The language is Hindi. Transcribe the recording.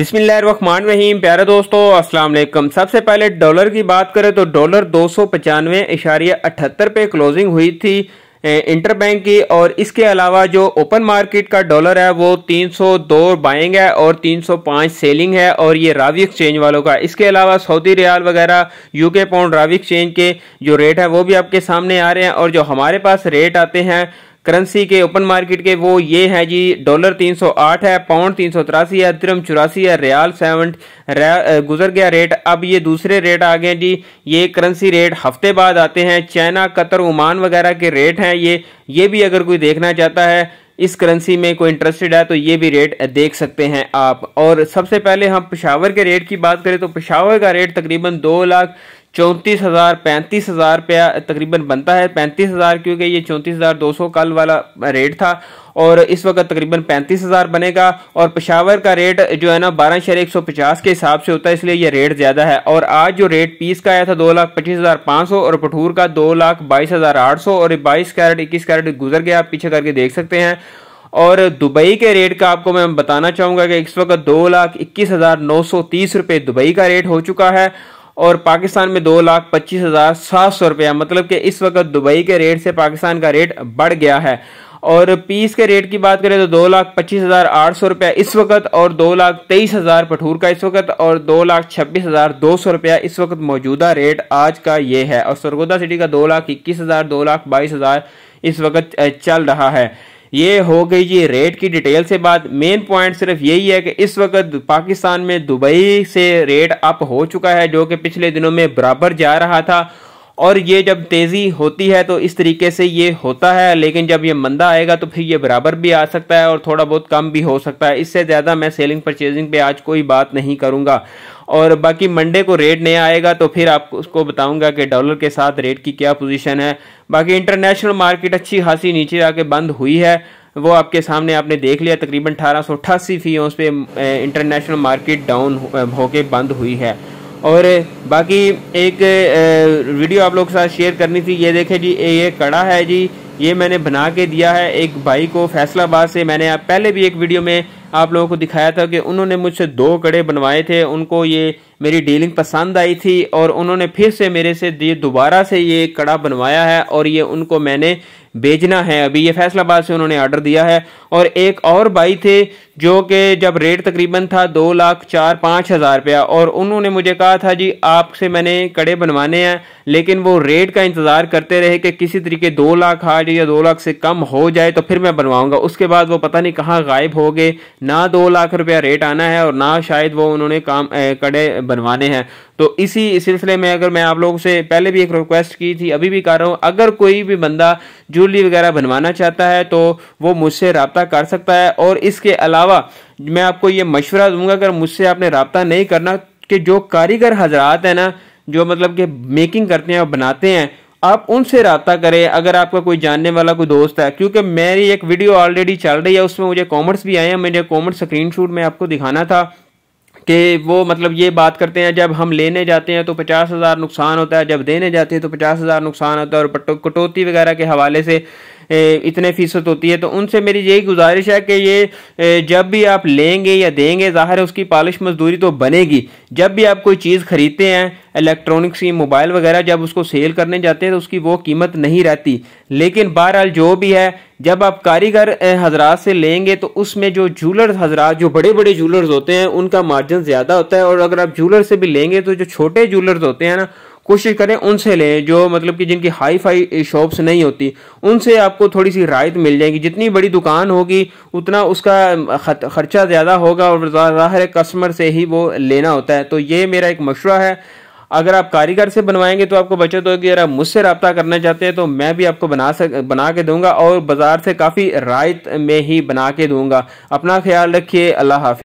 रहीम प्यारे दोस्तों अस्सलाम वालेकुम सबसे पहले डॉलर की बात करें तो डॉलर दो सौ पचानवे इशारिया अठहत्तर पे क्लोजिंग हुई थी इंटरबैंक की और इसके अलावा जो ओपन मार्केट का डॉलर है वो 302 बाइंग है और 305 सेलिंग है और ये रावी एक्सचेंज वालों का इसके अलावा सऊदी रियाल वगैरह यूके पाउंड रावी एक्सचेंज के जो रेट है वो भी आपके सामने आ रहे हैं और जो हमारे पास रेट आते हैं करेंसी के ओपन मार्केट के वो ये हैं जी डॉलर 308 है पाउंड तीन है द्रम चौरासी है रियाल सेवन गुजर गया रेट अब ये दूसरे रेट आ गए जी ये करेंसी रेट हफ्ते बाद आते हैं चाइना कतर ओमान वगैरह के रेट हैं ये ये भी अगर कोई देखना चाहता है इस करेंसी में कोई इंटरेस्टेड है तो ये भी रेट देख सकते हैं आप और सबसे पहले हम पेशावर के रेट की बात करें तो पेशावर का रेट तकरीबन दो लाख चौंतीस हज़ार पैंतीस हज़ार रुपया तकरीबन बनता है पैंतीस हज़ार क्योंकि ये चौंतीस हज़ार दो सौ कल वाला रेट था और इस वक्त तकरीबन पैंतीस हज़ार बनेगा और पेशावर का रेट जो है ना बारह शहर एक सौ पचास के हिसाब से होता है इसलिए यह रेट ज़्यादा है और आज जो रेट पीस का आया था दो लाख पच्चीस हज़ार पाँच सौ और पठूर का दो लाख बाईस हज़ार आठ सौ और बाईस कैरेट इक्कीस कैरेट गुजर गया आप पीछे करके देख सकते हैं और दुबई के रेट का आपको मैं बताना चाहूँगा कि इस वक्त दो लाख इक्कीस हज़ार नौ सौ तीस रुपये दुबई का रेट हो चुका है और पाकिस्तान में दो लाख पच्चीस हज़ार सात सौ रुपया मतलब कि इस वक्त दुबई के रेट से पाकिस्तान का रेट बढ़ गया है और पीस के रेट की बात करें तो दो लाख पच्चीस हज़ार आठ सौ रुपया इस वक्त और दो लाख तेईस हज़ार पठूर का इस वक्त और दो लाख छब्बीस हज़ार दो सौ रुपया इस वक्त मौजूदा रेट आज का ये है और सरगोदा सिटी का दो लाख इक्कीस हज़ार दो लाख बाईस हज़ार इस वक्त चल रहा है ये हो गई जी रेट की डिटेल से बात मेन पॉइंट सिर्फ यही है कि इस वक्त पाकिस्तान में दुबई से रेट अप हो चुका है जो कि पिछले दिनों में बराबर जा रहा था और ये जब तेज़ी होती है तो इस तरीके से ये होता है लेकिन जब ये मंदा आएगा तो फिर ये बराबर भी आ सकता है और थोड़ा बहुत कम भी हो सकता है इससे ज़्यादा मैं सेलिंग परचेजिंग पे आज कोई बात नहीं करूँगा और बाकी मंडे को रेट नया आएगा तो फिर आप उसको बताऊँगा कि डॉलर के साथ रेट की क्या पोजिशन है बाकी इंटरनेशनल मार्केट अच्छी खासी नीचे आके बंद हुई है वो आपके सामने आपने देख लिया तकरीबन अठारह सौ अट्ठासी फी उस पर इंटरनेशनल मार्केट डाउन होके बंद हुई है और बाकी एक वीडियो आप लोग के साथ शेयर करनी थी ये देखें जी ये कड़ा है जी ये मैंने बना के दिया है एक भाई को फैसलाबाद से मैंने आप पहले भी एक वीडियो में आप लोगों को दिखाया था कि उन्होंने मुझसे दो कड़े बनवाए थे उनको ये मेरी डीलिंग पसंद आई थी और उन्होंने फिर से मेरे से ये दोबारा से ये कड़ा बनवाया है और ये उनको मैंने बेचना है अभी ये फैसलाबाद से उन्होंने ऑर्डर दिया है और एक और भाई थे जो कि जब रेट तकरीबन था दो लाख चार पाँच हज़ार रुपया और उन्होंने मुझे कहा था जी आपसे मैंने कड़े बनवाने हैं लेकिन वो रेट का इंतज़ार करते रहे कि किसी तरीके दो लाख आ आईडी या दो लाख से कम हो जाए तो फिर मैं बनवाऊंगा उसके बाद वो पता नहीं कहाँ गायब हो गए ना दो लाख रुपया रेट आना है और ना शायद वो उन्होंने काम ए, कड़े बनवाने हैं तो इसी सिलसिले में अगर मैं आप लोगों से पहले भी एक रिक्वेस्ट की थी अभी भी कर रहा हूँ अगर कोई भी बंदा जूली वगैरह बनवाना चाहता है तो वो मुझसे रबता कर सकता है और इसके अलावा मैं आपको ये मशवरा दूंगा अगर मुझसे आपने रबता नहीं करना कि जो कारीगर हजरात हैं ना जो मतलब कि मेकिंग करते हैं और बनाते हैं आप उनसे रबता करें अगर आपका कोई जानने वाला कोई दोस्त है क्योंकि मेरी एक वीडियो ऑलरेडी चल रही है उसमें मुझे कॉमेंट्स भी आए हैं मेरे कॉमेंट शूट में आपको दिखाना था कि वो मतलब ये बात करते हैं जब हम लेने जाते हैं तो पचास हज़ार नुकसान होता है जब देने जाते हैं तो पचास हज़ार नुकसान होता है और कटौती वगैरह के हवाले से इतने फीसद होती है तो उनसे मेरी यही गुजारिश है कि ये जब भी आप लेंगे या देंगे ज़ाहिर है उसकी पालिश मजदूरी तो बनेगी जब भी आप कोई चीज़ ख़रीदते हैं इलेक्ट्रॉनिक्स की मोबाइल वगैरह जब उसको सेल करने जाते हैं तो उसकी वो कीमत नहीं रहती लेकिन बहरहाल जो भी है जब आप कारीगर हजरात से लेंगे तो उसमें जो जूलर हजरात जो बड़े बड़े जूलर्स होते हैं उनका मार्जिन ज़्यादा होता है और अगर आप जूलर से भी लेंगे तो जो छोटे जूलर्स होते हैं ना कोशिश करें उनसे लें जो मतलब कि जिनकी हाई फाई शॉप्स नहीं होती उनसे आपको थोड़ी सी रायत मिल जाएगी जितनी बड़ी दुकान होगी उतना उसका खर्चा ज़्यादा होगा और ज़ाहिर कस्टमर से ही वो लेना होता है तो ये मेरा एक मशवरा है अगर आप कारीगर से बनवाएंगे तो आपको बचत होगी अगर आप मुझसे रब्ता करना चाहते हैं तो मैं भी आपको बना सक बना के दूंगा और बाज़ार से काफ़ी रायत में ही बना के दूंगा अपना ख्याल रखिए अल्लाह हाफि